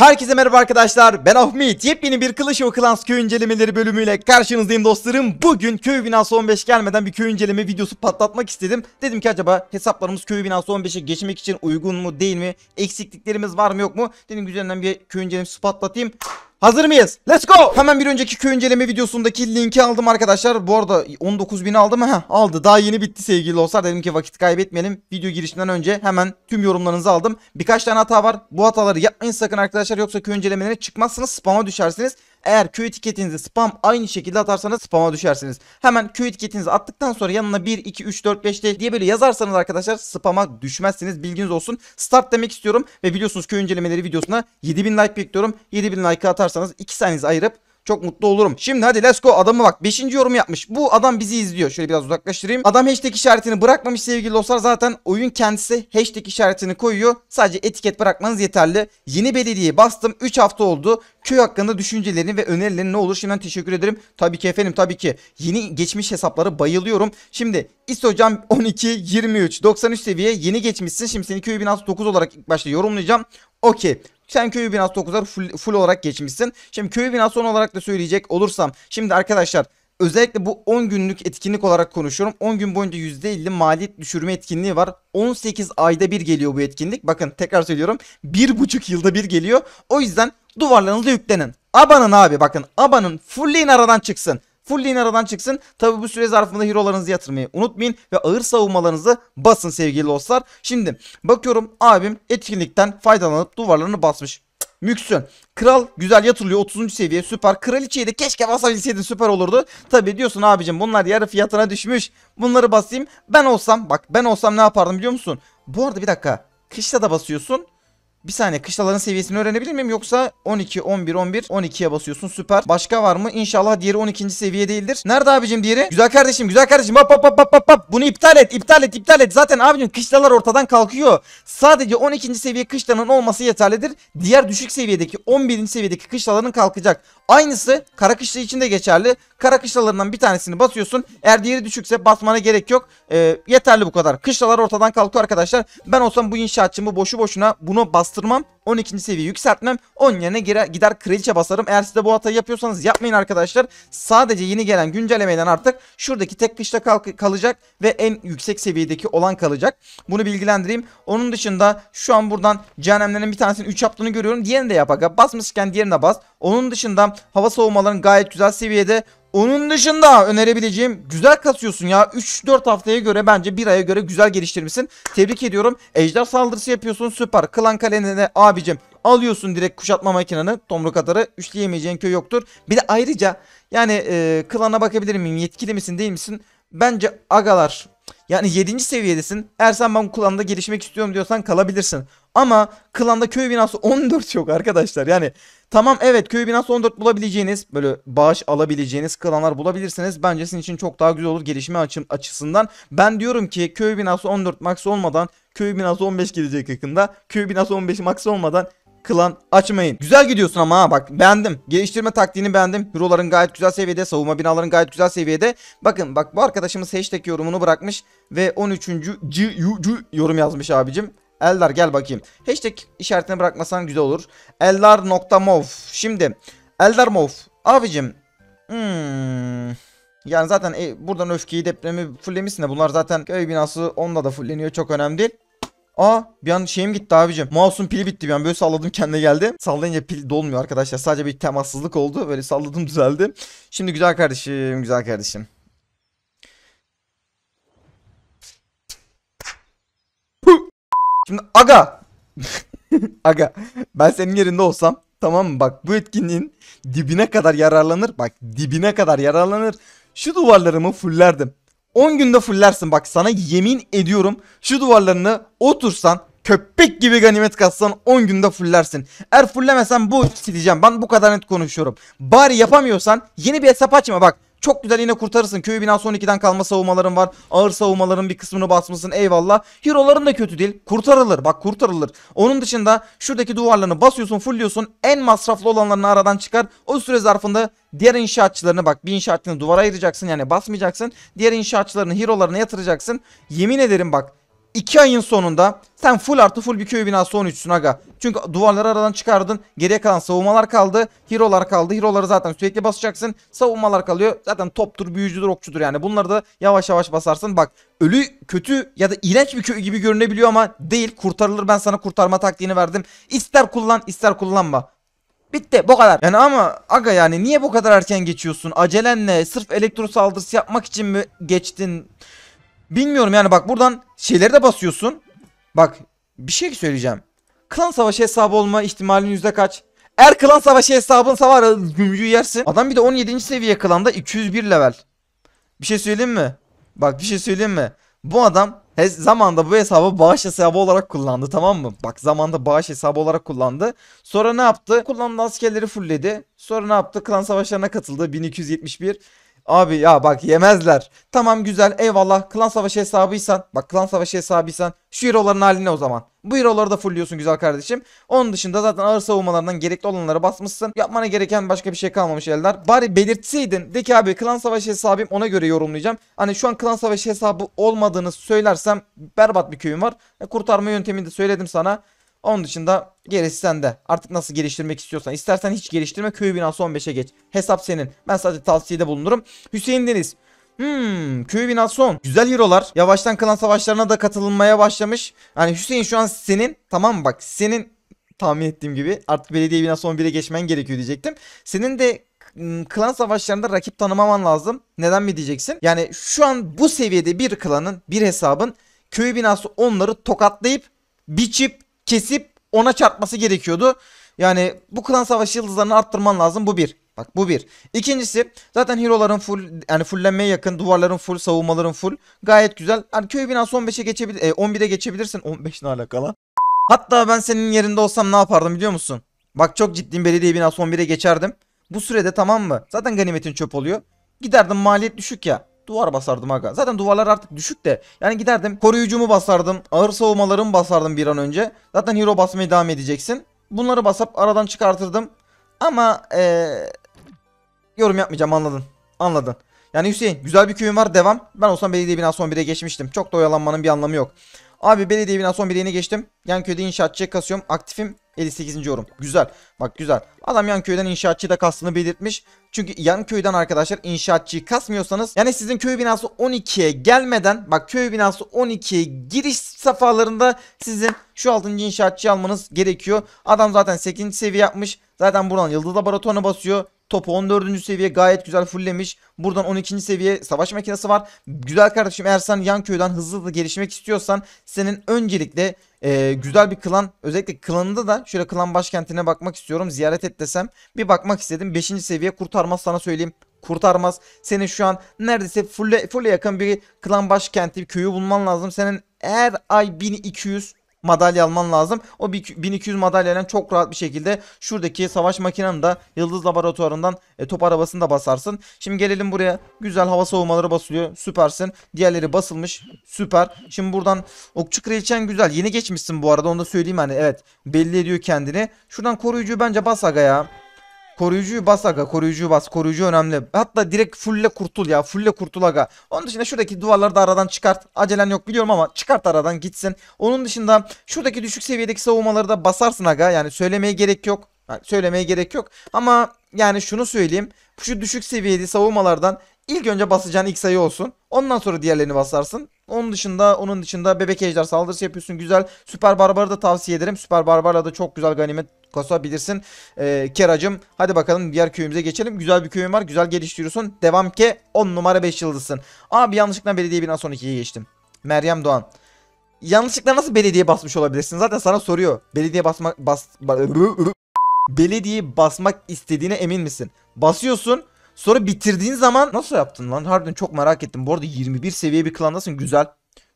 Herkese merhaba arkadaşlar ben Ahmet yepyeni bir Clash of Clans köy incelemeleri bölümüyle karşınızdayım dostlarım Bugün köy binası 15 gelmeden bir köy inceleme videosu patlatmak istedim Dedim ki acaba hesaplarımız köy binası 15'e geçmek için uygun mu değil mi eksikliklerimiz var mı yok mu Dedim güzelinden bir köy incelemesi patlatayım Hazır mıyız? Let's go. Hemen bir önceki köy inceleme videosundaki linki aldım arkadaşlar. Bu arada 19.000 aldı mı? Heh, aldı. Daha yeni bitti sevgili dostlar. Dedim ki vakit kaybetmeyelim. Video girişinden önce hemen tüm yorumlarınızı aldım. Birkaç tane hata var. Bu hataları yapmayın sakın arkadaşlar. Yoksa köy incelemelerine çıkmazsınız. Spama düşersiniz. Eğer Q etiketinizi spam aynı şekilde atarsanız spama düşersiniz. Hemen Q etiketinizi attıktan sonra yanına 1, 2, 3, 4, 5 diye böyle yazarsanız arkadaşlar spama düşmezsiniz. Bilginiz olsun. Start demek istiyorum ve biliyorsunuz köy incelemeleri videosuna 7000 like bekliyorum. 7000 like atarsanız 2 saniyenizi ayırıp çok mutlu olurum. Şimdi hadi let's go adamı bak. Beşinci yorum yapmış. Bu adam bizi izliyor. Şöyle biraz uzaklaştırayım. Adam hashtag işaretini bırakmamış sevgili dostlar. Zaten oyun kendisi hashtag işaretini koyuyor. Sadece etiket bırakmanız yeterli. Yeni belediyeye bastım. 3 hafta oldu. Köy hakkında düşüncelerini ve önerilerini ne olur şimdiden teşekkür ederim. Tabii ki efendim tabii ki. Yeni geçmiş hesapları bayılıyorum. Şimdi İstocam 12 23 93 seviye yeni geçmişsin. Şimdi seni köy binası 9 olarak ilk başta yorumlayacağım. Okey. Sen köyü binası 9'lar full, full olarak geçmişsin. Şimdi köyü binası olarak da söyleyecek olursam. Şimdi arkadaşlar Özellikle bu 10 günlük etkinlik olarak konuşuyorum. 10 gün boyunca %50 maliyet düşürme etkinliği var. 18 ayda bir geliyor bu etkinlik. Bakın tekrar söylüyorum. 1,5 yılda bir geliyor. O yüzden duvarlarınızı yüklenin. Abanın abi bakın. Abanın. Fullleyin aradan çıksın. Full lane aradan çıksın. Tabi bu süre zarfında hero'larınızı yatırmayı unutmayın. Ve ağır savunmalarınızı basın sevgili dostlar. Şimdi bakıyorum abim etkinlikten faydalanıp duvarlarını basmış. Müksün. Kral güzel yatırılıyor 30. seviye süper. Kraliçeyi de keşke basabilseydin süper olurdu. Tabi diyorsun abicim bunlar yarı fiyatına düşmüş. Bunları basayım. Ben olsam bak ben olsam ne yapardım biliyor musun? Bu arada bir dakika. Kışta da basıyorsun. Bir saniye kışlaların seviyesini öğrenebilir miyim? Yoksa 12, 11, 11, 12'ye basıyorsun süper. Başka var mı? İnşallah diğeri 12. seviye değildir. Nerede abicim diğeri? Güzel kardeşim güzel kardeşim hop hop hop hop hop Bunu iptal et iptal et iptal et. Zaten abicim kışlalar ortadan kalkıyor. Sadece 12. seviye kışlanın olması yeterlidir. Diğer düşük seviyedeki 11. seviyedeki kışlaların kalkacak. Aynısı kara kışla için de geçerli. Kara kışlalarından bir tanesini basıyorsun. Eğer diğeri düşükse basmana gerek yok. E, yeterli bu kadar. Kışlalar ortadan kalkıyor arkadaşlar. Ben olsam bu inşaatçımı boşu boşuna bunu bas bastırmam. 12. seviye yükseltmem. 10 yerine girer, gider kraliçe basarım. Eğer siz de bu hatayı yapıyorsanız yapmayın arkadaşlar. Sadece yeni gelen güncellemeden artık şuradaki tek kışta kal kalacak ve en yüksek seviyedeki olan kalacak. Bunu bilgilendireyim. Onun dışında şu an buradan cehennemlerin bir tanesinin 3 yaptığını görüyorum. Diğerini de yap Basmışken diğerine bas. Onun dışında hava savunmaların gayet güzel seviyede. Onun dışında önerebileceğim güzel kasıyorsun ya. 3-4 haftaya göre bence bir aya göre güzel geliştirmişsin. Tebrik ediyorum. Ejder saldırısı yapıyorsun süper. Klan kalenine abicim alıyorsun direkt kuşatma makinanı. Tomruk atarı. Üçleyemeyeceğin köy yoktur. Bir de ayrıca yani e, klana bakabilir miyim? Yetkili misin değil misin? Bence agalar yani 7. seviyedesin. Eğer sen ben klanda gelişmek istiyorum diyorsan kalabilirsin. Ama klanda köy binası 14 yok arkadaşlar. Yani tamam evet köy binası 14 bulabileceğiniz böyle bağış alabileceğiniz klanlar bulabilirsiniz. Bence sizin için çok daha güzel olur gelişme açı açısından. Ben diyorum ki köy binası 14 max olmadan köy binası 15 gelecek yakında. Köy binası 15 max olmadan klan açmayın. Güzel gidiyorsun ama ha bak beğendim. Geliştirme taktiğini beğendim. Hero'ların gayet güzel seviyede. Savunma binaların gayet güzel seviyede. Bakın bak bu arkadaşımız hashtag yorumunu bırakmış. Ve 13. C yorum yazmış abicim. Eldar gel bakayım. Hashtag işaretini bırakmasan güzel olur. Eldar.mov. Şimdi Eldar Mov. Abicim. Hmm. Yani zaten e, buradan öfkeyi depremi fullemişsin de bunlar zaten köy binası onda da fulleniyor çok önemli değil. Aa bir an şeyim gitti abicim. Mouse'un pili bitti bir an. Böyle salladım kendine geldi. Sallayınca pil dolmuyor arkadaşlar. Sadece bir temassızlık oldu. Böyle salladım düzeldi. Şimdi güzel kardeşim güzel kardeşim. Şimdi aga. aga. Ben senin yerinde olsam tamam mı? Bak bu etkinliğin dibine kadar yararlanır. Bak dibine kadar yararlanır. Şu duvarlarımı fullerdim. 10 günde fullersin bak sana yemin ediyorum. Şu duvarlarını otursan köpek gibi ganimet katsan 10 günde fullersin. Eğer fullemesen bu sileceğim. Ben bu kadar net konuşuyorum. Bari yapamıyorsan yeni bir hesap açma bak. Çok güzel yine kurtarırsın. Köyü binası 12'den kalma savunmaların var. Ağır savunmaların bir kısmını basmışsın eyvallah. Hero'ların da kötü değil. Kurtarılır bak kurtarılır. Onun dışında şuradaki duvarlarını basıyorsun fullliyorsun. En masraflı olanlarını aradan çıkar. O süre zarfında diğer inşaatçılarını bak bir inşaatını duvara ayıracaksın yani basmayacaksın. Diğer inşaatçılarını hero'larına yatıracaksın. Yemin ederim bak 2 ayın sonunda sen full artı full bir köy binası 13'sün aga. Çünkü duvarları aradan çıkardın. Geriye kalan savunmalar kaldı. Hero'lar kaldı. Hero'ları zaten sürekli basacaksın. Savunmalar kalıyor. Zaten toptur, büyücüdür, okçudur yani. Bunları da yavaş yavaş basarsın. Bak ölü kötü ya da iğrenç bir köy gibi görünebiliyor ama değil. Kurtarılır ben sana kurtarma taktiğini verdim. İster kullan ister kullanma. Bitti bu kadar. Yani ama aga yani niye bu kadar erken geçiyorsun? Acelenle sırf elektro saldırısı yapmak için mi geçtin? Bilmiyorum yani bak buradan şeyleri de basıyorsun. Bak bir şey söyleyeceğim. Klan savaşı hesabı olma ihtimalin yüzde kaç? Eğer klan savaşı hesabın savar gümrüğü yersin. Adam bir de 17. seviye klanda 201 level. Bir şey söyleyeyim mi? Bak bir şey söyleyeyim mi? Bu adam zamanda bu hesabı bağış hesabı olarak kullandı tamam mı? Bak zamanda bağış hesabı olarak kullandı. Sonra ne yaptı? Kullandığı askerleri fullledi. Sonra ne yaptı? Klan savaşlarına katıldı. 1271. Abi ya bak yemezler. Tamam güzel eyvallah klan savaşı hesabıysan bak klan savaşı hesabıysan şu hero'ların haline o zaman. Bu hero'ları da fullliyorsun güzel kardeşim. Onun dışında zaten ağır savunmalarından gerekli olanları basmışsın. Yapmana gereken başka bir şey kalmamış eller. Bari belirtseydin de ki abi klan savaşı hesabım ona göre yorumlayacağım. Hani şu an klan savaşı hesabı olmadığını söylersem berbat bir köyüm var. E, kurtarma yöntemini de söyledim sana. Onun dışında gerisi sende. Artık nasıl geliştirmek istiyorsan. istersen hiç geliştirme köy binası 15'e geç. Hesap senin. Ben sadece tavsiyede bulunurum. Hüseyin Deniz. Hmm, köy binası 10. Güzel hero'lar. Yavaştan klan savaşlarına da katılmaya başlamış. Yani Hüseyin şu an senin. Tamam bak senin tahmin ettiğim gibi artık belediye binası 11'e geçmen gerekiyor diyecektim. Senin de hmm, klan savaşlarında rakip tanımaman lazım. Neden mi diyeceksin? Yani şu an bu seviyede bir klanın, bir hesabın köy binası onları tokatlayıp, biçip, kesip ona çarpması gerekiyordu. Yani bu klan savaşı yıldızlarını arttırman lazım. Bu bir. Bak bu bir. İkincisi zaten hero'ların full yani fulllenmeye yakın duvarların full savunmaların full gayet güzel. Yani köy binası 15'e geçebilir e, 11'e geçebilirsin 15 ne alakalı. Hatta ben senin yerinde olsam ne yapardım biliyor musun? Bak çok ciddiyim belediye binası 11'e geçerdim. Bu sürede tamam mı? Zaten ganimetin çöp oluyor. Giderdim maliyet düşük ya duvar basardım aga. Zaten duvarlar artık düşük de. Yani giderdim koruyucumu basardım. Ağır savunmalarımı basardım bir an önce. Zaten hero basmaya devam edeceksin. Bunları basıp aradan çıkartırdım. Ama ee, yorum yapmayacağım anladın. Anladın. Yani Hüseyin güzel bir köyüm var devam. Ben olsam belediye binası 11'e geçmiştim. Çok da oyalanmanın bir anlamı yok. Abi belediye binası 11'e yeni geçtim. Yan köyde inşaatçıya kasıyorum. Aktifim. 58. yorum. Güzel. Bak güzel. Adam yan köyden inşaatçı da kastını belirtmiş. Çünkü yan köyden arkadaşlar inşaatçıyı kasmıyorsanız yani sizin köy binası 12'ye gelmeden bak köy binası 12'ye giriş safhalarında sizin şu 6. inşaatçı almanız gerekiyor. Adam zaten 8. seviye yapmış. Zaten buradan yıldız laboratuvarına basıyor. Topu 14. seviye gayet güzel fulllemiş. Buradan 12. seviye savaş makinesi var. Güzel kardeşim eğer sen yan köyden hızlı da gelişmek istiyorsan senin öncelikle e, güzel bir klan özellikle klanında da şöyle klan başkentine bakmak istiyorum. Ziyaret et desem bir bakmak istedim. 5. seviye kurtarmaz sana söyleyeyim kurtarmaz. Senin şu an neredeyse full'e full yakın bir klan başkenti bir köyü bulman lazım. Senin her ay 1200 madalya alman lazım. O 1200 madalyayla çok rahat bir şekilde şuradaki savaş makinanı da Yıldız Laboratuvarı'ndan e, top arabasını da basarsın. Şimdi gelelim buraya. Güzel hava savunmaları basılıyor. Süpersin. Diğerleri basılmış. Süper. Şimdi buradan Okçu Kraliçen güzel. Yeni geçmişsin bu arada onu da söyleyeyim hani evet. Belli ediyor kendini. Şuradan koruyucuyu bence bas aga ya. Koruyucuyu bas aga. Koruyucuyu bas. Koruyucu önemli. Hatta direkt fulle kurtul ya. Fulle kurtul aga. Onun dışında şuradaki duvarları da aradan çıkart. Acelen yok biliyorum ama çıkart aradan gitsin. Onun dışında şuradaki düşük seviyedeki savunmaları da basarsın aga. Yani söylemeye gerek yok. Yani söylemeye gerek yok. Ama yani şunu söyleyeyim. Şu düşük seviyeli savunmalardan İlk önce basacağın ilk sayı olsun. Ondan sonra diğerlerini basarsın. Onun dışında onun dışında bebek ejder saldırısı yapıyorsun. Güzel. Süper Barbar'ı da tavsiye ederim. Süper Barbar'la da çok güzel ganimet kasabilirsin. Ee, Keracım hadi bakalım diğer köyümüze geçelim. Güzel bir köyüm var. Güzel geliştiriyorsun. Devam ke 10 numara 5 yıldızsın. Abi yanlışlıkla belediye binan son 2'ye geçtim. Meryem Doğan. Yanlışlıkla nasıl belediye basmış olabilirsin? Zaten sana soruyor. Belediye basmak bas belediye basmak istediğine emin misin? Basıyorsun. Sonra bitirdiğin zaman nasıl yaptın lan? Harbiden çok merak ettim. Bu arada 21 seviye bir klandasın. Güzel.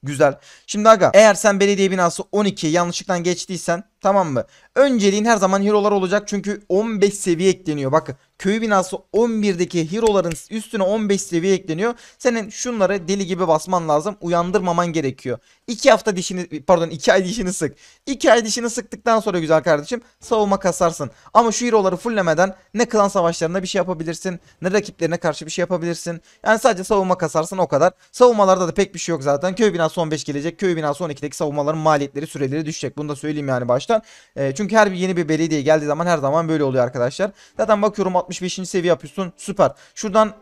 Güzel. Şimdi aga eğer sen belediye binası 12 yanlışlıktan geçtiysen tamam mı? Önceliğin her zaman hero'lar olacak çünkü 15 seviye ekleniyor. Bakın köy binası 11'deki hero'ların üstüne 15 seviye ekleniyor. Senin şunları deli gibi basman lazım. Uyandırmaman gerekiyor. 2 hafta dişini pardon 2 ay dişini sık. 2 ay dişini sıktıktan sonra güzel kardeşim savunma kasarsın. Ama şu hero'ları fulllemeden ne klan savaşlarında bir şey yapabilirsin ne rakiplerine karşı bir şey yapabilirsin. Yani sadece savunma kasarsın o kadar. Savunmalarda da pek bir şey yok zaten. Köy binası 15 gelecek. Köy binası 12'deki savunmaların maliyetleri süreleri düşecek. Bunu da söyleyeyim yani baştan. E, çünkü her bir yeni bir belediye geldiği zaman her zaman böyle oluyor arkadaşlar. Zaten bakıyorum 65. seviye yapıyorsun. Süper. Şuradan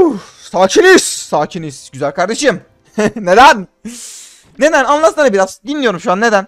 Uf, sakiniz. Sakiniz. Güzel kardeşim. neden? neden? Anlatsana biraz. Dinliyorum şu an neden.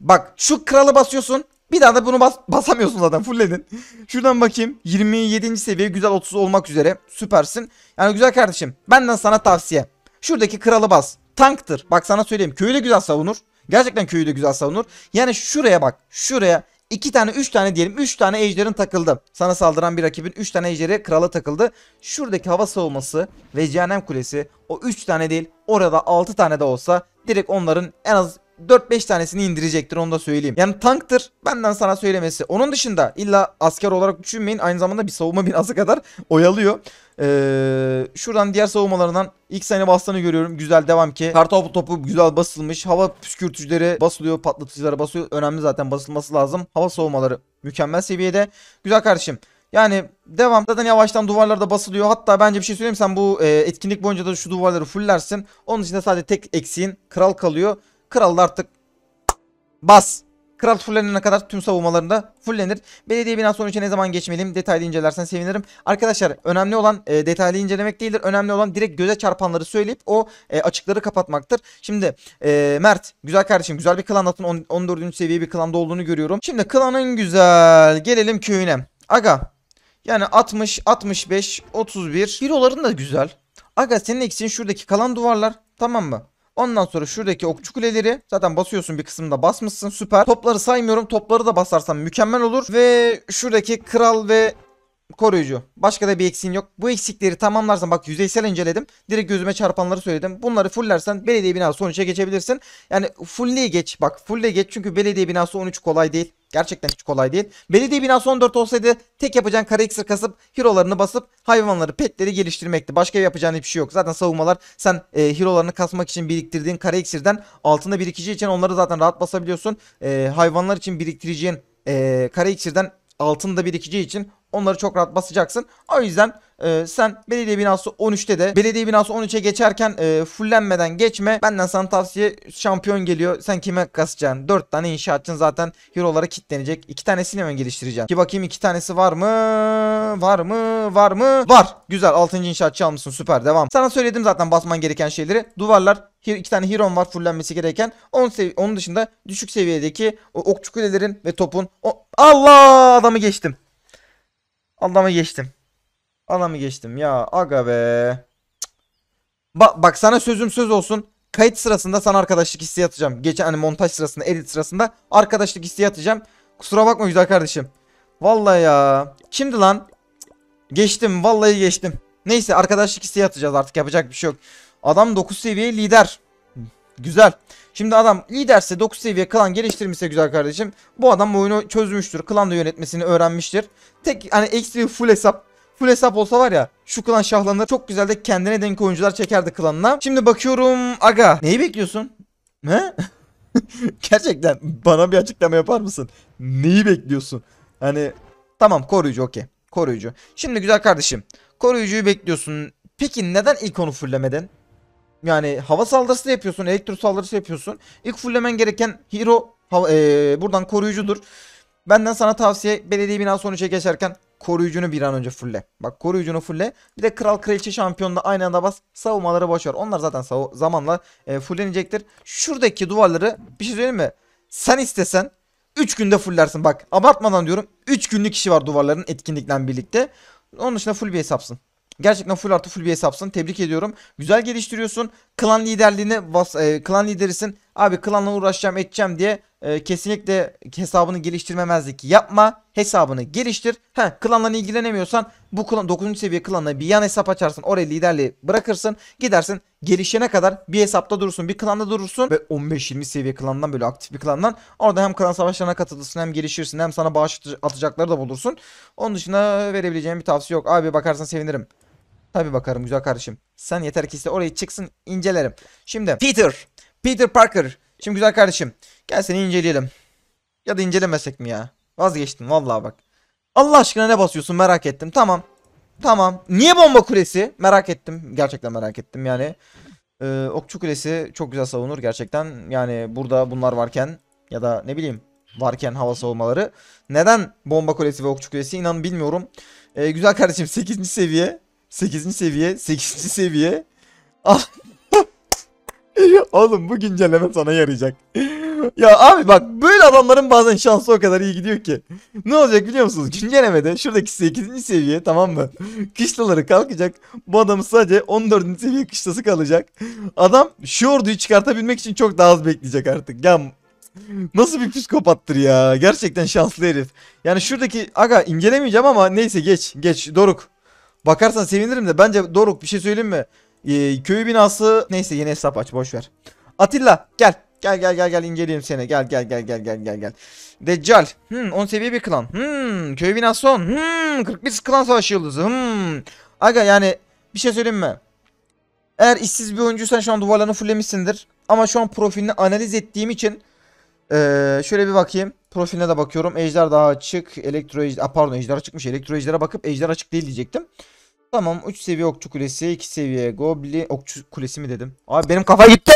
Bak şu kralı basıyorsun. Bir daha da bunu bas basamıyorsun zaten fullledin. Şuradan bakayım. 27. seviye güzel 30 olmak üzere. Süpersin. Yani güzel kardeşim. Benden sana tavsiye. Şuradaki kralı bas. Tanktır. Bak sana söyleyeyim. Köyü de güzel savunur. Gerçekten köyü de güzel savunur. Yani şuraya bak. Şuraya 2 tane 3 tane diyelim 3 tane ejderin takıldı. Sana saldıran bir rakibin 3 tane ejderi krala takıldı. Şuradaki hava savunması ve cehennem kulesi o 3 tane değil orada 6 tane de olsa direkt onların en az 4-5 tanesini indirecektir onu da söyleyeyim. Yani tanktır benden sana söylemesi. Onun dışında illa asker olarak düşünmeyin aynı zamanda bir savunma binası kadar oyalıyor. Ee, şuradan diğer savunmalarından ilk sayına bastığını görüyorum. Güzel devam ki. Kartopu topu güzel basılmış. Hava püskürtücüleri basılıyor. Patlatıcılara basıyor. Önemli zaten basılması lazım. Hava savunmaları mükemmel seviyede. Güzel kardeşim. Yani devam. Zaten yavaştan duvarlarda basılıyor. Hatta bence bir şey söyleyeyim. Sen bu e, etkinlik boyunca da şu duvarları fullersin. Onun için de sadece tek eksiğin kral kalıyor. Kral da artık bas. Kral fullenene kadar tüm savunmalarında fullenir. Belediye binası 13'e ne zaman geçmeliyim? Detaylı incelersen sevinirim. Arkadaşlar önemli olan e, detaylı incelemek değildir. Önemli olan direkt göze çarpanları söyleyip o e, açıkları kapatmaktır. Şimdi e, Mert güzel kardeşim güzel bir klan atın. 14. seviye bir klanda olduğunu görüyorum. Şimdi klanın güzel. Gelelim köyüne. Aga yani 60, 65, 31. Hiroların da güzel. Aga senin eksin şuradaki kalan duvarlar tamam mı? Ondan sonra şuradaki okçu kuleleri zaten basıyorsun bir kısımda basmışsın süper. Topları saymıyorum topları da basarsam mükemmel olur. Ve şuradaki kral ve koruyucu. Başka da bir eksiğin yok. Bu eksikleri tamamlarsan bak yüzeysel inceledim. Direkt gözüme çarpanları söyledim. Bunları fullersen belediye binası sonuca geçebilirsin. Yani full'e geç bak full'e geç çünkü belediye binası 13 kolay değil. Gerçekten hiç kolay değil. Belediye binası 14 olsaydı tek yapacağın kara iksir kasıp hero'larını basıp hayvanları petleri geliştirmekti. Başka yapacağın hiçbir şey yok. Zaten savunmalar sen e, hero'larını kasmak için biriktirdiğin kara iksirden altında birikici için onları zaten rahat basabiliyorsun. E, hayvanlar için biriktireceğin e, kara iksirden altında birikici için Onları çok rahat basacaksın. O yüzden e, sen belediye binası 13'te de belediye binası 13'e geçerken e, fullenmeden geçme. Benden sana tavsiye şampiyon geliyor. Sen kime kasacaksın? 4 tane inşaatçın zaten hero'lara kitlenecek. 2 tanesini mi geliştireceğim? Ki bakayım 2 tanesi var mı? Var mı? Var mı? Var. Güzel 6. inşaatçı almışsın süper devam. Sana söyledim zaten basman gereken şeyleri. Duvarlar, iki tane Hiron var fullenmesi gereken. Onun, onun dışında düşük seviyedeki o okçu ve topun. O Allah adamı geçtim. Adamı geçtim. Adamı geçtim ya aga be. Cık. Ba bak sana sözüm söz olsun. Kayıt sırasında sana arkadaşlık isteği atacağım. Geçen hani montaj sırasında edit sırasında arkadaşlık isteği atacağım. Kusura bakma güzel kardeşim. Vallahi ya. Kimdi lan? Geçtim vallahi geçtim. Neyse arkadaşlık isteği atacağız artık yapacak bir şey yok. Adam 9 seviye lider. Güzel. Şimdi adam liderse 9 seviye klan geliştirmişse güzel kardeşim. Bu adam oyunu çözmüştür. Klan da yönetmesini öğrenmiştir. Tek hani eksi full hesap full hesap olsa var ya şu klan şahlanır. Çok güzel de kendine denk oyuncular çekerdi klanına. Şimdi bakıyorum aga. Neyi bekliyorsun? He? Gerçekten bana bir açıklama yapar mısın? Neyi bekliyorsun? Hani tamam koruyucu okey. Koruyucu. Şimdi güzel kardeşim. Koruyucuyu bekliyorsun. Peki neden ilk onu fullemedin? yani hava saldırısı yapıyorsun, elektro saldırısı yapıyorsun. İlk fulllemen gereken hero hava, e, buradan koruyucudur. Benden sana tavsiye belediye binası 13'e geçerken koruyucunu bir an önce fulle. Bak koruyucunu fulle. Bir de kral kraliçe şampiyonunu aynı anda bas. Savunmaları boş Onlar zaten zamanla e, fullenecektir. Şuradaki duvarları bir şey söyleyeyim mi? Sen istesen 3 günde fullersin. Bak abartmadan diyorum 3 günlük işi var duvarların etkinlikten birlikte. Onun dışında full bir hesapsın. Gerçekten full artı full bir hesapsın. Tebrik ediyorum. Güzel geliştiriyorsun. Klan liderliğini bas, e, klan liderisin. Abi klanla uğraşacağım edeceğim diye e, kesinlikle hesabını geliştirmemezlik yapma. Hesabını geliştir. He, klanla ilgilenemiyorsan bu klan 9. seviye klanla bir yan hesap açarsın. Oraya liderliği bırakırsın. Gidersin gelişene kadar bir hesapta durursun. Bir klanda durursun. Ve 15-20 seviye klandan böyle aktif bir klandan. Orada hem klan savaşlarına katılırsın hem gelişirsin. Hem sana bağış atacakları da bulursun. Onun dışında verebileceğim bir tavsiye yok. Abi bakarsan sevinirim. Tabi bakarım güzel kardeşim. Sen yeter ki iste orayı çıksın incelerim. Şimdi Peter. Peter Parker. Şimdi güzel kardeşim. Gel seni inceleyelim. Ya da incelemesek mi ya? Vazgeçtim vallahi bak. Allah aşkına ne basıyorsun merak ettim. Tamam. Tamam. Niye bomba kulesi? Merak ettim. Gerçekten merak ettim yani. Ee, okçu kulesi çok güzel savunur gerçekten. Yani burada bunlar varken ya da ne bileyim varken hava savunmaları. Neden bomba kulesi ve okçu kulesi İnanın bilmiyorum. Ee, güzel kardeşim 8. seviye. 8. seviye, 8. seviye. Ah. Oğlum bu güncelleme sana yarayacak. ya abi bak böyle adamların bazen şansı o kadar iyi gidiyor ki. Ne olacak biliyor musunuz? Güncellemede şuradaki 8. seviye tamam mı? Kışlaları kalkacak. Bu adamın sadece 14. seviye kışlası kalacak. Adam şu orduyu çıkartabilmek için çok daha az bekleyecek artık. Ya Nasıl bir psikopattır ya. Gerçekten şanslı herif. Yani şuradaki aga incelemeyeceğim ama neyse geç. Geç Doruk. Bakarsan sevinirim de bence Doruk bir şey söyleyeyim mi? Ee, köyü binası neyse yeni hesap aç boşver. Atilla gel. Gel gel gel gel inceleyelim seni. Gel gel gel gel gel gel gel. Deccal. Hmm 10 seviye bir klan. Hmm köy binası son. Hmm 41 klan savaş yıldızı. Hmm. Aga yani bir şey söyleyeyim mi? Eğer işsiz bir oyuncuysan şu an duvarlarını fullemişsindir. Ama şu an profilini analiz ettiğim için ee, şöyle bir bakayım. Profiline de bakıyorum. Ejder daha açık. Elektro ejder. Aa, pardon ejder çıkmış. Elektro ejdere bakıp ejder açık değil diyecektim. Tamam 3 seviye okçu kulesi. 2 seviye goblin. Okçu kulesi mi dedim? Abi benim kafa gitti.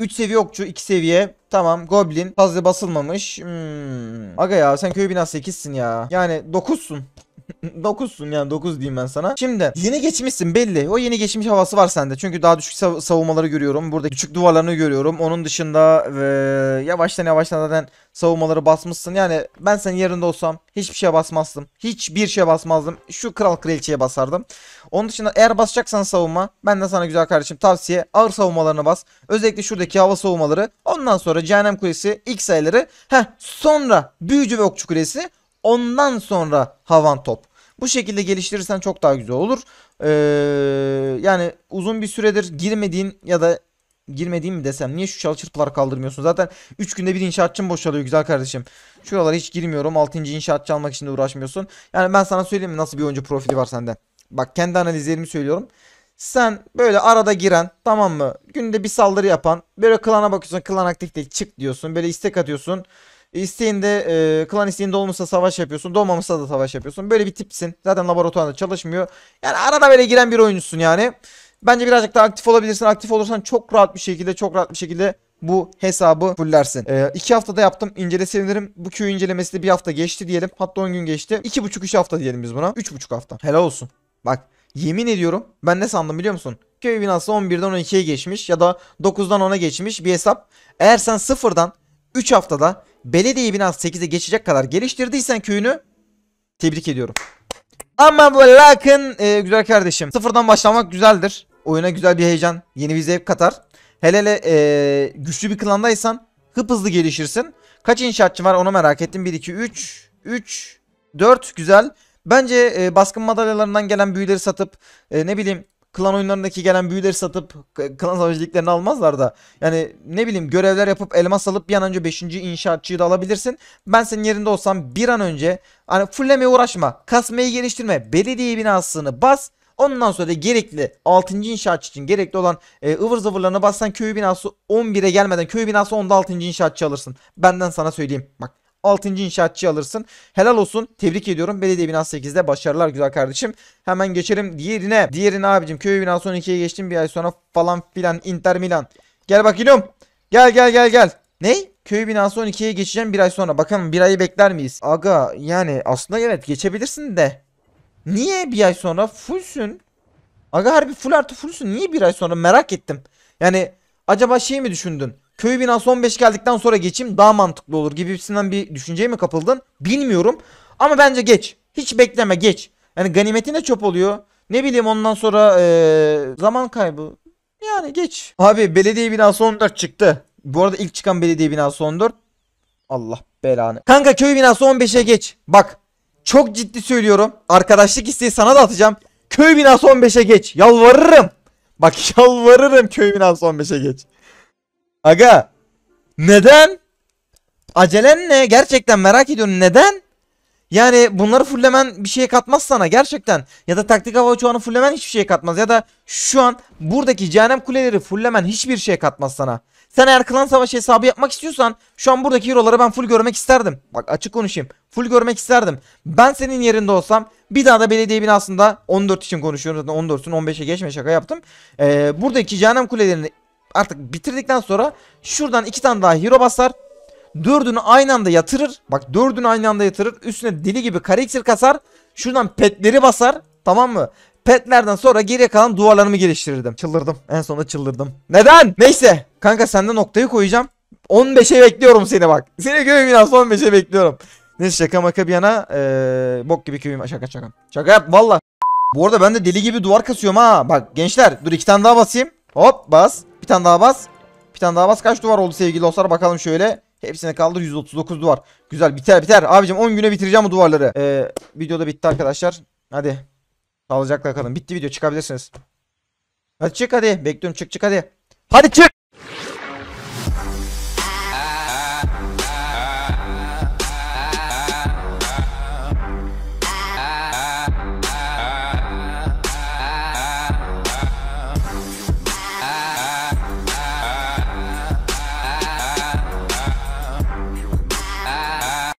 3 seviye okçu 2 seviye tamam goblin fazla basılmamış hmm. Aga ya sen köy binası 8'sin ya yani 9'sun 9'sun yani 9 diyeyim ben sana. Şimdi yeni geçmişsin belli. O yeni geçmiş havası var sende. Çünkü daha düşük sav savunmaları görüyorum. Burada küçük duvarlarını görüyorum. Onun dışında e, yavaştan yavaştan zaten savunmaları basmışsın. Yani ben senin yerinde olsam hiçbir şey basmazdım. Hiçbir şey basmazdım. Şu kral kraliçeye basardım. Onun dışında eğer basacaksan savunma ben de sana güzel kardeşim tavsiye ağır savunmalarını bas. Özellikle şuradaki hava savunmaları. Ondan sonra cehennem kulesi ilk sayıları. Heh sonra büyücü ve okçu kulesi. Ondan sonra havan top. Bu şekilde geliştirirsen çok daha güzel olur. Ee, yani uzun bir süredir girmediğin ya da girmediğim mi desem niye şu çalı çırpılar kaldırmıyorsun? Zaten 3 günde bir inşaatçım boşalıyor güzel kardeşim. Şuralara hiç girmiyorum. 6. inşaatçı almak için de uğraşmıyorsun. Yani ben sana söyleyeyim mi nasıl bir oyuncu profili var sende? Bak kendi analizlerimi söylüyorum. Sen böyle arada giren tamam mı? Günde bir saldırı yapan böyle klana bakıyorsun klan aktif değil çık diyorsun böyle istek atıyorsun. İsteğinde e, klan isteğinde olmuşsa savaş yapıyorsun. Doğmamışsa da savaş yapıyorsun. Böyle bir tipsin. Zaten laboratuvarda çalışmıyor. Yani arada böyle giren bir oyuncusun yani. Bence birazcık daha aktif olabilirsin. Aktif olursan çok rahat bir şekilde çok rahat bir şekilde bu hesabı fullersin. Ee, haftada yaptım. İncele sevinirim. Bu köy incelemesi de bir hafta geçti diyelim. Hatta 10 gün geçti. 2,5-3 hafta diyelim biz buna. 3,5 hafta. Helal olsun. Bak yemin ediyorum ben ne sandım biliyor musun? Köy binası 11'den 12'ye geçmiş ya da 9'dan 10'a geçmiş bir hesap. Eğer sen sıfırdan 3 haftada belediye binası 8'e geçecek kadar geliştirdiysen köyünü tebrik ediyorum. Ama bu lakin e, güzel kardeşim sıfırdan başlamak güzeldir. Oyuna güzel bir heyecan, yeni bir zevk katar. Hele hele e, güçlü bir klandaysan hıp hızlı gelişirsin. Kaç inşaatçı var onu merak ettim. 1, 2, 3, 3, 4 güzel. Bence e, baskın madalyalarından gelen büyüleri satıp e, ne bileyim klan oyunlarındaki gelen büyüleri satıp klan savcılıklarını almazlar da. Yani ne bileyim görevler yapıp elmas alıp bir an önce 5. inşaatçıyı da alabilirsin. Ben senin yerinde olsam bir an önce hani fullemeye uğraşma. Kasmayı geliştirme. Belediye binasını bas. Ondan sonra da gerekli 6. inşaatçı için gerekli olan e, ıvır zıvırlarına bassan köy binası 11'e gelmeden köy binası 10'da 6. inşaatçı alırsın. Benden sana söyleyeyim. Bak 6. inşaatçı alırsın. Helal olsun. Tebrik ediyorum. Belediye binası 8'de başarılar güzel kardeşim. Hemen geçelim diğerine. Diğerine abicim köy binası 12'ye geçtim bir ay sonra falan filan Inter Milan. Gel bak geliyorum. Gel gel gel gel. Ne? Köy binası 12'ye geçeceğim bir ay sonra. Bakalım bir ayı bekler miyiz? Aga yani aslında evet geçebilirsin de. Niye bir ay sonra fullsün? Aga harbi full artı fullsün. Niye bir ay sonra merak ettim. Yani acaba şey mi düşündün? köy binası 15 geldikten sonra geçeyim daha mantıklı olur gibisinden bir düşünceye mi kapıldın? Bilmiyorum. Ama bence geç. Hiç bekleme geç. Yani ganimetin de çöp oluyor. Ne bileyim ondan sonra ee, zaman kaybı. Yani geç. Abi belediye binası 14 çıktı. Bu arada ilk çıkan belediye binası 14. Allah belanı. Kanka köy binası 15'e geç. Bak çok ciddi söylüyorum. Arkadaşlık isteği sana da atacağım. Köy binası 15'e geç. Yalvarırım. Bak yalvarırım köy binası 15'e geç. Aga. Neden? Acelen ne? Gerçekten merak ediyorum. Neden? Yani bunları fullemen bir şeye katmaz sana gerçekten. Ya da taktik hava uçağını fullemen hiçbir şeye katmaz. Ya da şu an buradaki cehennem kuleleri fullemen hiçbir şeye katmaz sana. Sen eğer klan savaşı hesabı yapmak istiyorsan şu an buradaki hero'ları ben full görmek isterdim. Bak açık konuşayım. Full görmek isterdim. Ben senin yerinde olsam bir daha da belediye binasında 14 için konuşuyorum zaten 14'ün 15'e geçme şaka yaptım. Ee, buradaki cehennem kulelerini artık bitirdikten sonra şuradan iki tane daha hero basar. Dördünü aynı anda yatırır. Bak dördünü aynı anda yatırır. Üstüne deli gibi kare iksir kasar. Şuradan petleri basar. Tamam mı? Petlerden sonra geriye kalan duvarlarımı geliştirirdim. Çıldırdım. En sonunda çıldırdım. Neden? Neyse. Kanka sende noktayı koyacağım. 15'e bekliyorum seni bak. Seni köyüm biraz 15'e bekliyorum. Neyse şaka maka bir yana. Ee, bok gibi köyüm. Şaka şaka. Şaka yap valla. Bu arada ben de deli gibi duvar kasıyorum ha. Bak gençler dur iki tane daha basayım. Hop bas. Bir tane daha bas. Bir tane daha bas. Kaç duvar oldu sevgili dostlar? Bakalım şöyle. Hepsini kaldır. 139 duvar. Güzel. Biter biter. Abicim 10 güne bitireceğim bu duvarları. Ee, video bitti arkadaşlar. Hadi. Sağlıcakla kalın. Bitti video. Çıkabilirsiniz. Hadi çık hadi. Bekliyorum. Çık çık hadi. Hadi çık.